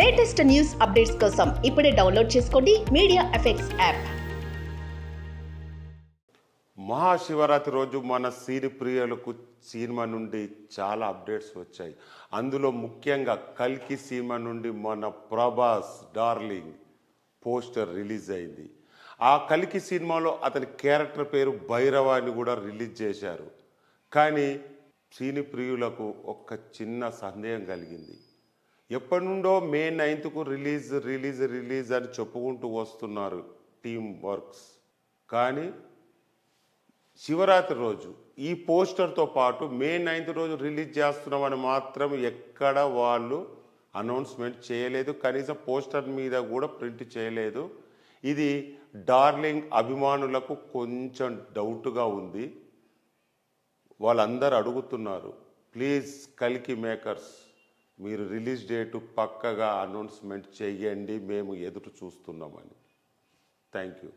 latest news updates కోసం ఇప్పుడే download చేసుకోండి మీడియా ఎఫెక్ట్స్ యాప్ మహాశివరాత్రి రోజు మన సిరి ప్రియులకు సినిమా నుండి చాలా అప్డేట్స్ వచ్చాయి అందులో ముఖ్యంగా కల్కి సినిమా నుండి మన ప్రభాస్ డార్లింగ్ పోస్టర్ రిలీజ్ అయింది ఆ కలికి సినిమాలో అతని క్యారెక్టర్ పేరు భైరవ అని కూడా రిలీజ్ చేశారు కానీ సీని ప్రియులకు ఒక చిన్న సందేహం కలిగింది ఎప్పటి నుండో మే నైన్త్కు రిలీజ్ రిలీజ్ రిలీజ్ అని చెప్పుకుంటూ వస్తున్నారు టీమ్ వర్క్స్ కానీ శివరాత్రి రోజు ఈ పోస్టర్తో పాటు మే నైన్త్ రోజు రిలీజ్ చేస్తున్నామని మాత్రం ఎక్కడ వాళ్ళు అనౌన్స్మెంట్ చేయలేదు కనీసం పోస్టర్ మీద కూడా ప్రింట్ చేయలేదు ఇది డార్లింగ్ అభిమానులకు కొంచెం డౌట్గా ఉంది వాళ్ళందరూ అడుగుతున్నారు ప్లీజ్ కల్కి మేకర్స్ మీరు రిలీజ్ డేటు పక్కగా అనౌన్స్మెంట్ చేయండి మేము ఎదురు చూస్తున్నామని థ్యాంక్ యూ